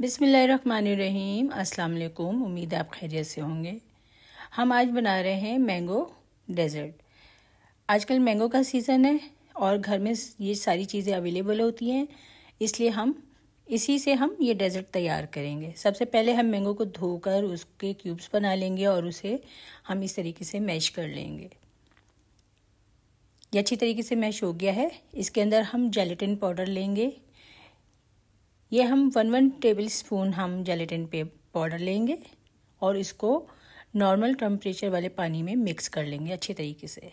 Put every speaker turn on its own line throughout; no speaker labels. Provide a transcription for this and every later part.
बिसमीम् अल्लाम उम्मीद आप खैरियत से होंगे हम आज बना रहे हैं मैंगो डेजर्ट आजकल मैंगो का सीज़न है और घर में ये सारी चीज़ें अवेलेबल होती हैं इसलिए हम इसी से हम ये डेजर्ट तैयार करेंगे सबसे पहले हम मैंगो को धोकर उसके क्यूब्स बना लेंगे और उसे हम इस तरीके से मैश कर लेंगे ये अच्छी तरीके से मैश हो गया है इसके अंदर हम जेलेटिन पाउडर लेंगे ये हम वन वन टेबल स्पून हम जेलेटिन पे पाउडर लेंगे और इसको नॉर्मल टम्परेचर वाले पानी में मिक्स कर लेंगे अच्छे तरीके से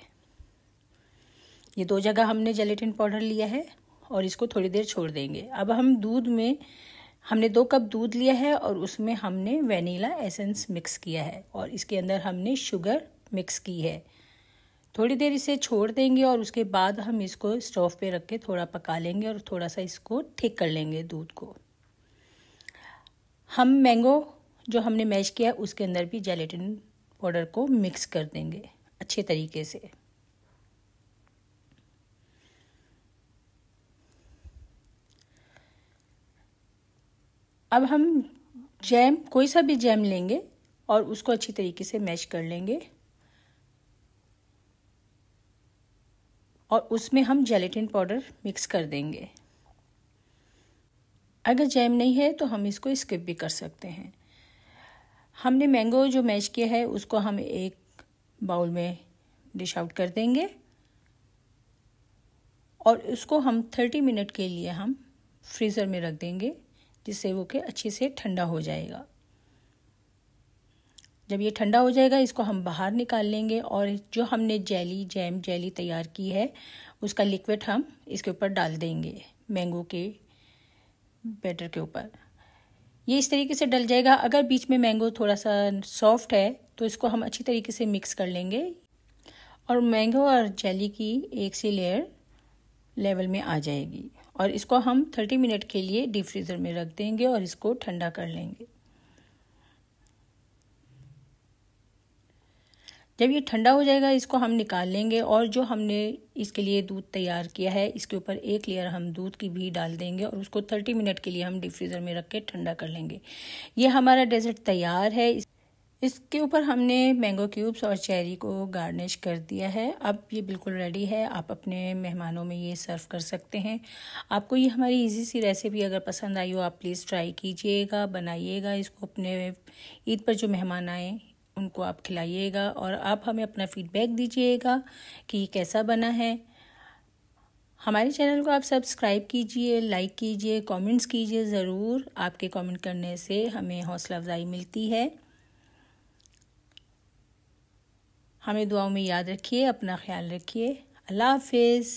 ये दो जगह हमने जेलेटिन पाउडर लिया है और इसको थोड़ी देर छोड़ देंगे अब हम दूध में हमने दो कप दूध लिया है और उसमें हमने वेनीला एसेंस मिक्स किया है और इसके अंदर हमने शुगर मिक्स की है थोड़ी देर इसे छोड़ देंगे और उसके बाद हम इसको स्टोव पे रख के थोड़ा पका लेंगे और थोड़ा सा इसको ठीक कर लेंगे दूध को हम मैंगो जो हमने मैश किया है उसके अंदर भी जेलेटिन पाउडर को मिक्स कर देंगे अच्छे तरीके से अब हम जैम कोई सा भी जैम लेंगे और उसको अच्छी तरीके से मैश कर लेंगे और उसमें हम जेलेटिन पाउडर मिक्स कर देंगे अगर जैम नहीं है तो हम इसको स्किप भी कर सकते हैं हमने मैंगो जो मैश किया है उसको हम एक बाउल में डिश आउट कर देंगे और उसको हम थर्टी मिनट के लिए हम फ्रीज़र में रख देंगे जिससे वो के अच्छे से ठंडा हो जाएगा जब ये ठंडा हो जाएगा इसको हम बाहर निकाल लेंगे और जो हमने जेली जैम जेली तैयार की है उसका लिक्विड हम इसके ऊपर डाल देंगे मैंगो के बैटर के ऊपर ये इस तरीके से डल जाएगा अगर बीच में मैंगो थोड़ा सा सॉफ्ट है तो इसको हम अच्छी तरीके से मिक्स कर लेंगे और मैंगो और जेली की एक सी लेयर लेवल में आ जाएगी और इसको हम थर्टी मिनट के लिए डीप फ्रीज़र में रख देंगे और इसको ठंडा कर लेंगे जब ये ठंडा हो जाएगा इसको हम निकाल लेंगे और जो हमने इसके लिए दूध तैयार किया है इसके ऊपर एक लेयर हम दूध की भी डाल देंगे और उसको थर्टी मिनट के लिए हम डीप फ्रीज़र में रख के ठंडा कर लेंगे ये हमारा डेजर्ट तैयार है इसके ऊपर हमने मैंगो क्यूब्स और चेरी को गार्निश कर दिया है अब ये बिल्कुल रेडी है आप अपने मेहमानों में ये सर्व कर सकते हैं आपको ये हमारी इजी सी रेसिपी अगर पसंद आई हो आप प्लीज़ ट्राई कीजिएगा बनाइएगा इसको अपने ईद पर जो मेहमान आए उनको आप खिलाइएगा और आप हमें अपना फीडबैक दीजिएगा कि कैसा बना है हमारे चैनल को आप सब्सक्राइब कीजिए लाइक कीजिए कमेंट्स कीजिए ज़रूर आपके कमेंट करने से हमें हौसला अफजाई मिलती है हमें दुआओं में याद रखिए अपना ख्याल रखिए अल्लाह हाफिज़